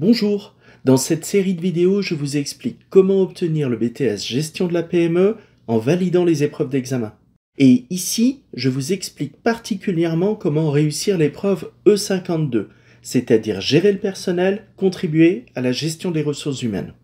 Bonjour Dans cette série de vidéos, je vous explique comment obtenir le BTS Gestion de la PME en validant les épreuves d'examen. Et ici, je vous explique particulièrement comment réussir l'épreuve E52, c'est-à-dire gérer le personnel, contribuer à la gestion des ressources humaines.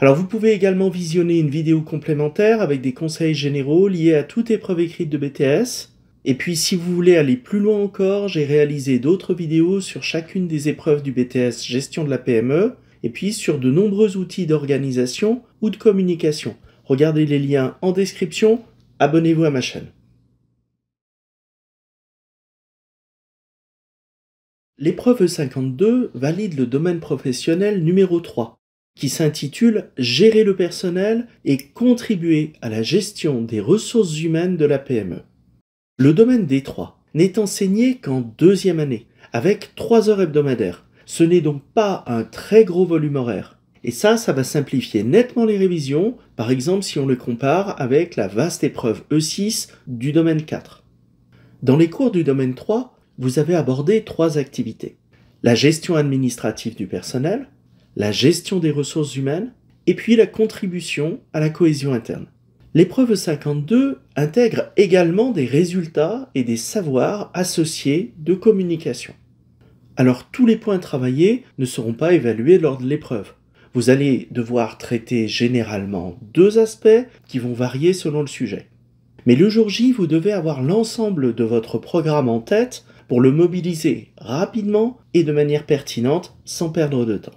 Alors vous pouvez également visionner une vidéo complémentaire avec des conseils généraux liés à toute épreuve écrite de BTS, et puis si vous voulez aller plus loin encore, j'ai réalisé d'autres vidéos sur chacune des épreuves du BTS gestion de la PME, et puis sur de nombreux outils d'organisation ou de communication. Regardez les liens en description, abonnez-vous à ma chaîne. L'épreuve 52 valide le domaine professionnel numéro 3, qui s'intitule Gérer le personnel et contribuer à la gestion des ressources humaines de la PME. Le domaine D3 n'est enseigné qu'en deuxième année, avec trois heures hebdomadaires. Ce n'est donc pas un très gros volume horaire. Et ça, ça va simplifier nettement les révisions, par exemple si on le compare avec la vaste épreuve E6 du domaine 4. Dans les cours du domaine 3, vous avez abordé trois activités. La gestion administrative du personnel, la gestion des ressources humaines, et puis la contribution à la cohésion interne. L'épreuve 52 intègre également des résultats et des savoirs associés de communication. Alors tous les points travaillés ne seront pas évalués lors de l'épreuve. Vous allez devoir traiter généralement deux aspects qui vont varier selon le sujet. Mais le jour J, vous devez avoir l'ensemble de votre programme en tête pour le mobiliser rapidement et de manière pertinente sans perdre de temps.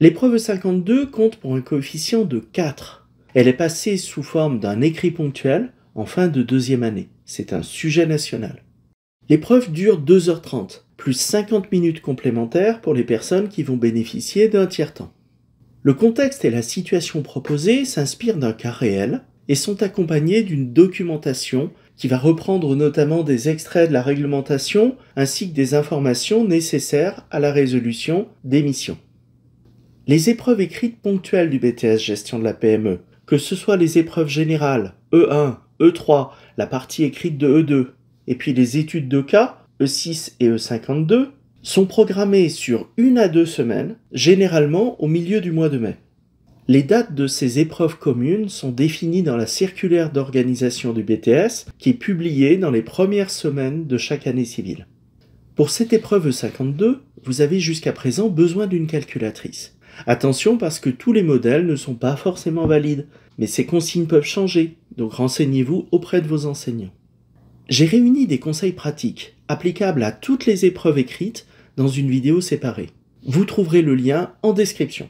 L'épreuve 52 compte pour un coefficient de 4 elle est passée sous forme d'un écrit ponctuel en fin de deuxième année. C'est un sujet national. L'épreuve dure 2h30, plus 50 minutes complémentaires pour les personnes qui vont bénéficier d'un tiers-temps. Le contexte et la situation proposée s'inspirent d'un cas réel et sont accompagnés d'une documentation qui va reprendre notamment des extraits de la réglementation ainsi que des informations nécessaires à la résolution des missions. Les épreuves écrites ponctuelles du BTS Gestion de la PME que ce soit les épreuves générales, E1, E3, la partie écrite de E2, et puis les études de cas, E6 et E52, sont programmées sur une à deux semaines, généralement au milieu du mois de mai. Les dates de ces épreuves communes sont définies dans la circulaire d'organisation du BTS qui est publiée dans les premières semaines de chaque année civile. Pour cette épreuve E52, vous avez jusqu'à présent besoin d'une calculatrice. Attention parce que tous les modèles ne sont pas forcément valides, mais ces consignes peuvent changer, donc renseignez-vous auprès de vos enseignants. J'ai réuni des conseils pratiques, applicables à toutes les épreuves écrites, dans une vidéo séparée. Vous trouverez le lien en description.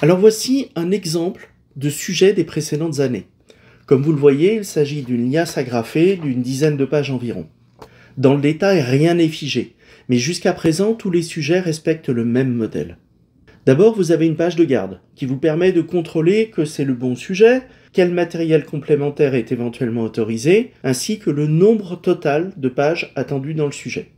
Alors voici un exemple de sujet des précédentes années. Comme vous le voyez, il s'agit d'une liasse agrafée d'une dizaine de pages environ. Dans le détail, rien n'est figé, mais jusqu'à présent, tous les sujets respectent le même modèle. D'abord, vous avez une page de garde qui vous permet de contrôler que c'est le bon sujet, quel matériel complémentaire est éventuellement autorisé, ainsi que le nombre total de pages attendues dans le sujet.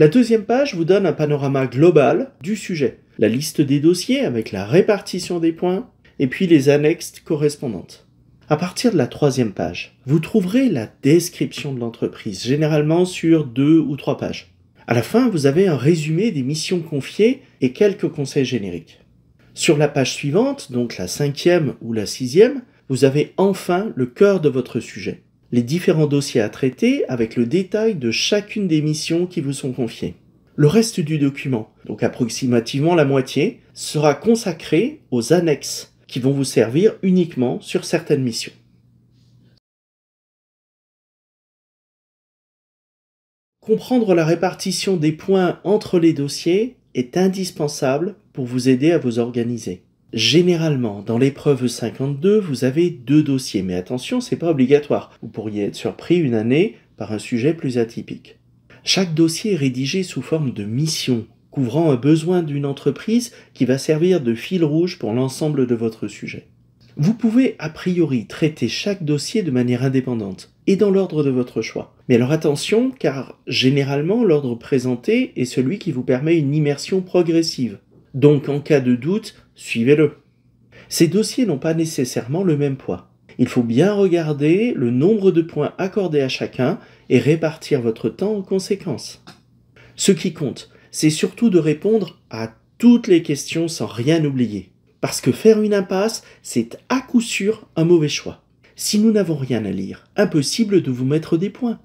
La deuxième page vous donne un panorama global du sujet, la liste des dossiers avec la répartition des points, et puis les annexes correspondantes. À partir de la troisième page, vous trouverez la description de l'entreprise, généralement sur deux ou trois pages. À la fin, vous avez un résumé des missions confiées et quelques conseils génériques. Sur la page suivante, donc la cinquième ou la sixième, vous avez enfin le cœur de votre sujet, les différents dossiers à traiter avec le détail de chacune des missions qui vous sont confiées. Le reste du document, donc approximativement la moitié, sera consacré aux annexes qui vont vous servir uniquement sur certaines missions. Comprendre la répartition des points entre les dossiers est indispensable pour vous aider à vous organiser. Généralement, dans l'épreuve 52, vous avez deux dossiers, mais attention, c'est pas obligatoire. Vous pourriez être surpris une année par un sujet plus atypique. Chaque dossier est rédigé sous forme de mission couvrant un besoin d'une entreprise qui va servir de fil rouge pour l'ensemble de votre sujet. Vous pouvez a priori traiter chaque dossier de manière indépendante et dans l'ordre de votre choix. Mais alors attention car généralement l'ordre présenté est celui qui vous permet une immersion progressive. Donc en cas de doute, suivez-le. Ces dossiers n'ont pas nécessairement le même poids. Il faut bien regarder le nombre de points accordés à chacun et répartir votre temps en conséquence. Ce qui compte, c'est surtout de répondre à toutes les questions sans rien oublier. Parce que faire une impasse, c'est à coup sûr un mauvais choix. Si nous n'avons rien à lire, impossible de vous mettre des points.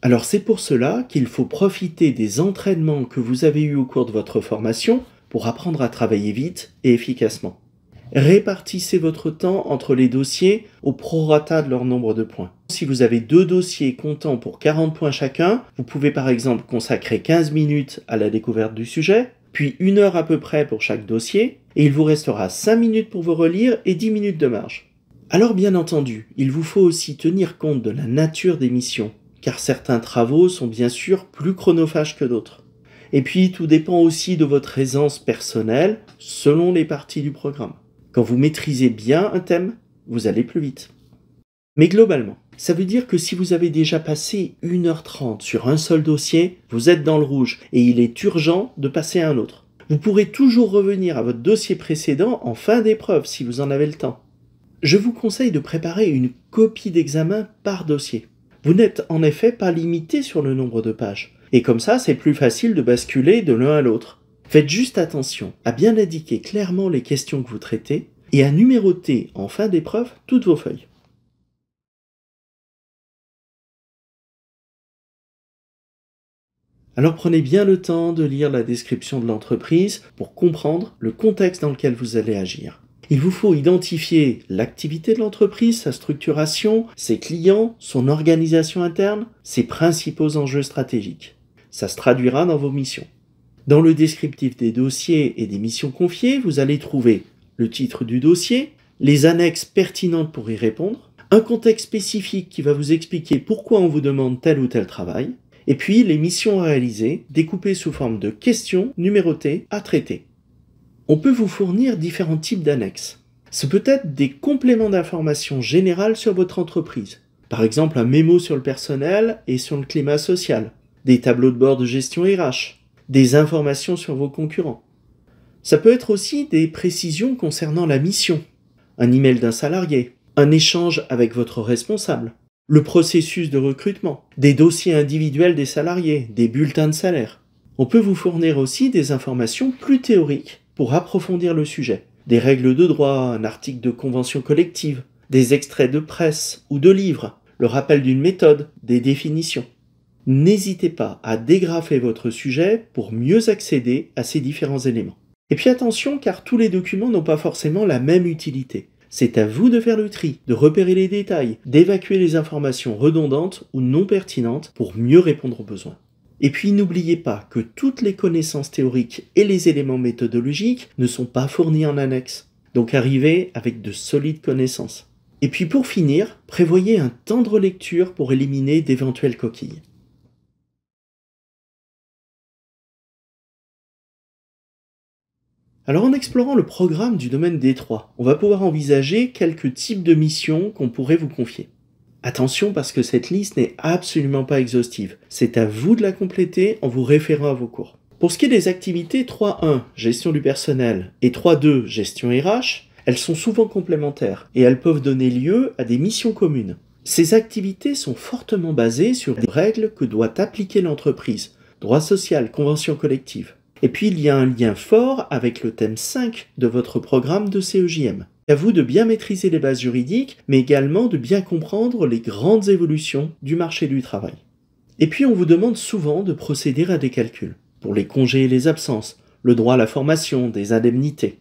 Alors c'est pour cela qu'il faut profiter des entraînements que vous avez eus au cours de votre formation pour apprendre à travailler vite et efficacement. Répartissez votre temps entre les dossiers au prorata de leur nombre de points. Si vous avez deux dossiers comptant pour 40 points chacun, vous pouvez par exemple consacrer 15 minutes à la découverte du sujet, puis une heure à peu près pour chaque dossier, et il vous restera 5 minutes pour vous relire et 10 minutes de marge. Alors bien entendu, il vous faut aussi tenir compte de la nature des missions, car certains travaux sont bien sûr plus chronophages que d'autres. Et puis tout dépend aussi de votre aisance personnelle selon les parties du programme. Quand vous maîtrisez bien un thème, vous allez plus vite. Mais globalement, ça veut dire que si vous avez déjà passé 1h30 sur un seul dossier, vous êtes dans le rouge et il est urgent de passer à un autre. Vous pourrez toujours revenir à votre dossier précédent en fin d'épreuve si vous en avez le temps. Je vous conseille de préparer une copie d'examen par dossier. Vous n'êtes en effet pas limité sur le nombre de pages. Et comme ça, c'est plus facile de basculer de l'un à l'autre. Faites juste attention à bien indiquer clairement les questions que vous traitez et à numéroter en fin d'épreuve toutes vos feuilles. Alors prenez bien le temps de lire la description de l'entreprise pour comprendre le contexte dans lequel vous allez agir. Il vous faut identifier l'activité de l'entreprise, sa structuration, ses clients, son organisation interne, ses principaux enjeux stratégiques. Ça se traduira dans vos missions. Dans le descriptif des dossiers et des missions confiées, vous allez trouver le titre du dossier, les annexes pertinentes pour y répondre, un contexte spécifique qui va vous expliquer pourquoi on vous demande tel ou tel travail, et puis les missions à réaliser, découpées sous forme de questions numérotées à traiter. On peut vous fournir différents types d'annexes. Ce peut être des compléments d'informations générales sur votre entreprise, par exemple un mémo sur le personnel et sur le climat social, des tableaux de bord de gestion RH, des informations sur vos concurrents. Ça peut être aussi des précisions concernant la mission, un email d'un salarié, un échange avec votre responsable, le processus de recrutement, des dossiers individuels des salariés, des bulletins de salaire. On peut vous fournir aussi des informations plus théoriques pour approfondir le sujet, des règles de droit, un article de convention collective, des extraits de presse ou de livres, le rappel d'une méthode, des définitions n'hésitez pas à dégrafer votre sujet pour mieux accéder à ces différents éléments. Et puis attention car tous les documents n'ont pas forcément la même utilité. C'est à vous de faire le tri, de repérer les détails, d'évacuer les informations redondantes ou non pertinentes pour mieux répondre aux besoins. Et puis n'oubliez pas que toutes les connaissances théoriques et les éléments méthodologiques ne sont pas fournis en annexe. Donc arrivez avec de solides connaissances. Et puis pour finir, prévoyez un temps de lecture pour éliminer d'éventuelles coquilles. Alors en explorant le programme du domaine D3, on va pouvoir envisager quelques types de missions qu'on pourrait vous confier. Attention parce que cette liste n'est absolument pas exhaustive, c'est à vous de la compléter en vous référant à vos cours. Pour ce qui est des activités 3.1, gestion du personnel, et 3.2, gestion RH, elles sont souvent complémentaires et elles peuvent donner lieu à des missions communes. Ces activités sont fortement basées sur des règles que doit appliquer l'entreprise, droit social, convention collective. Et puis il y a un lien fort avec le thème 5 de votre programme de CEJM. À vous de bien maîtriser les bases juridiques, mais également de bien comprendre les grandes évolutions du marché du travail. Et puis on vous demande souvent de procéder à des calculs, pour les congés et les absences, le droit à la formation, des indemnités.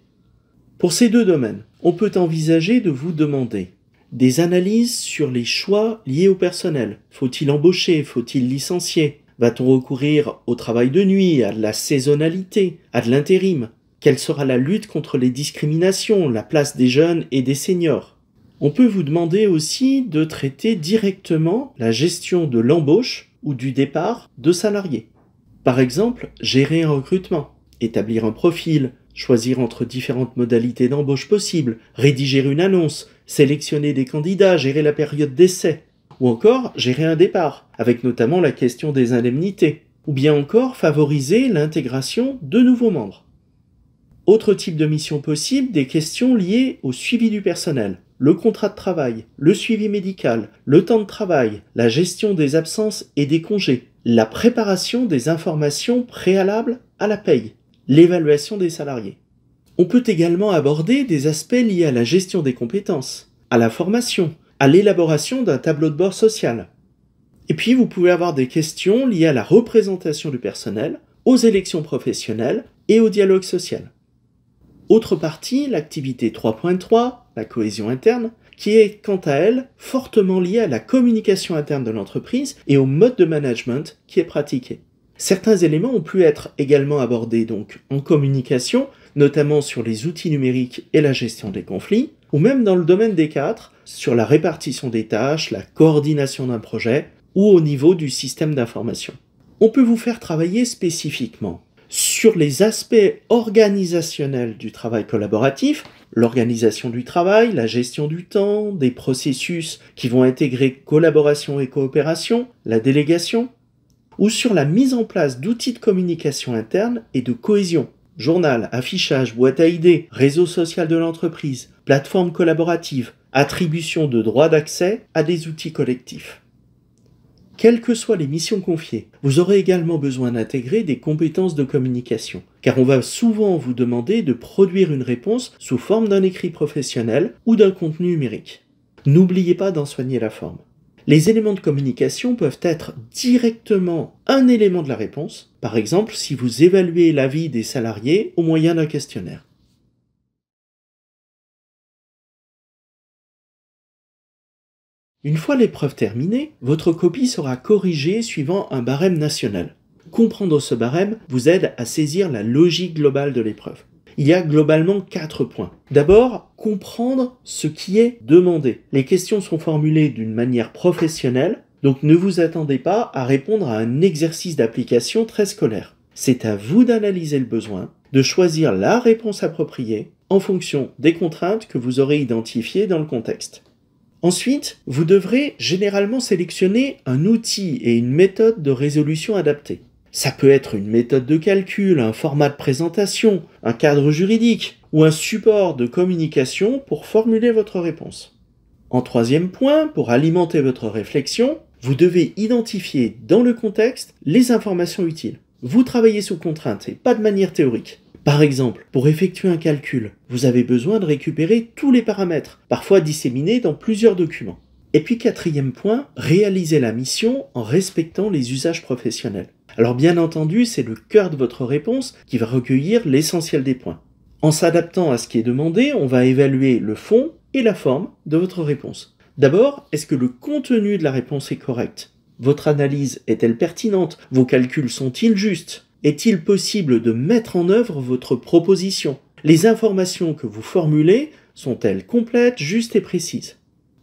Pour ces deux domaines, on peut envisager de vous demander des analyses sur les choix liés au personnel. Faut-il embaucher Faut-il licencier Va-t-on recourir au travail de nuit, à de la saisonnalité, à de l'intérim Quelle sera la lutte contre les discriminations, la place des jeunes et des seniors On peut vous demander aussi de traiter directement la gestion de l'embauche ou du départ de salariés. Par exemple, gérer un recrutement, établir un profil, choisir entre différentes modalités d'embauche possibles, rédiger une annonce, sélectionner des candidats, gérer la période d'essai, ou encore gérer un départ, avec notamment la question des indemnités, ou bien encore favoriser l'intégration de nouveaux membres. Autre type de mission possible, des questions liées au suivi du personnel, le contrat de travail, le suivi médical, le temps de travail, la gestion des absences et des congés, la préparation des informations préalables à la paye, l'évaluation des salariés. On peut également aborder des aspects liés à la gestion des compétences, à la formation, à l'élaboration d'un tableau de bord social. Et puis vous pouvez avoir des questions liées à la représentation du personnel, aux élections professionnelles et au dialogue social. Autre partie, l'activité 3.3, la cohésion interne, qui est quant à elle fortement liée à la communication interne de l'entreprise et au mode de management qui est pratiqué. Certains éléments ont pu être également abordés donc en communication, notamment sur les outils numériques et la gestion des conflits, ou même dans le domaine des quatre, sur la répartition des tâches, la coordination d'un projet, ou au niveau du système d'information. On peut vous faire travailler spécifiquement sur les aspects organisationnels du travail collaboratif, l'organisation du travail, la gestion du temps, des processus qui vont intégrer collaboration et coopération, la délégation, ou sur la mise en place d'outils de communication interne et de cohésion, journal, affichage, boîte à idées, réseau social de l'entreprise, plateforme collaborative, attribution de droits d'accès à des outils collectifs. Quelles que soient les missions confiées, vous aurez également besoin d'intégrer des compétences de communication, car on va souvent vous demander de produire une réponse sous forme d'un écrit professionnel ou d'un contenu numérique. N'oubliez pas d'en soigner la forme. Les éléments de communication peuvent être directement un élément de la réponse, par exemple si vous évaluez l'avis des salariés au moyen d'un questionnaire. Une fois l'épreuve terminée, votre copie sera corrigée suivant un barème national. Comprendre ce barème vous aide à saisir la logique globale de l'épreuve il y a globalement quatre points. D'abord, comprendre ce qui est demandé. Les questions sont formulées d'une manière professionnelle, donc ne vous attendez pas à répondre à un exercice d'application très scolaire. C'est à vous d'analyser le besoin, de choisir la réponse appropriée en fonction des contraintes que vous aurez identifiées dans le contexte. Ensuite, vous devrez généralement sélectionner un outil et une méthode de résolution adaptée. Ça peut être une méthode de calcul, un format de présentation, un cadre juridique ou un support de communication pour formuler votre réponse. En troisième point, pour alimenter votre réflexion, vous devez identifier dans le contexte les informations utiles. Vous travaillez sous contrainte et pas de manière théorique. Par exemple, pour effectuer un calcul, vous avez besoin de récupérer tous les paramètres, parfois disséminés dans plusieurs documents. Et puis quatrième point, réaliser la mission en respectant les usages professionnels. Alors bien entendu, c'est le cœur de votre réponse qui va recueillir l'essentiel des points. En s'adaptant à ce qui est demandé, on va évaluer le fond et la forme de votre réponse. D'abord, est-ce que le contenu de la réponse est correct Votre analyse est-elle pertinente Vos calculs sont-ils justes Est-il possible de mettre en œuvre votre proposition Les informations que vous formulez sont-elles complètes, justes et précises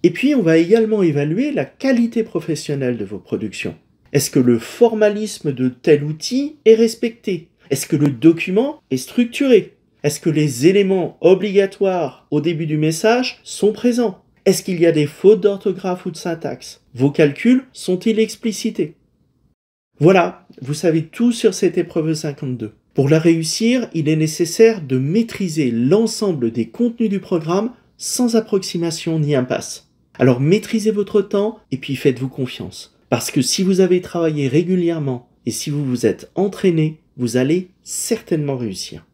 Et puis, on va également évaluer la qualité professionnelle de vos productions. Est-ce que le formalisme de tel outil est respecté Est-ce que le document est structuré Est-ce que les éléments obligatoires au début du message sont présents Est-ce qu'il y a des fautes d'orthographe ou de syntaxe Vos calculs sont-ils explicités Voilà, vous savez tout sur cette épreuve 52. Pour la réussir, il est nécessaire de maîtriser l'ensemble des contenus du programme sans approximation ni impasse. Alors maîtrisez votre temps et puis faites-vous confiance. Parce que si vous avez travaillé régulièrement et si vous vous êtes entraîné, vous allez certainement réussir.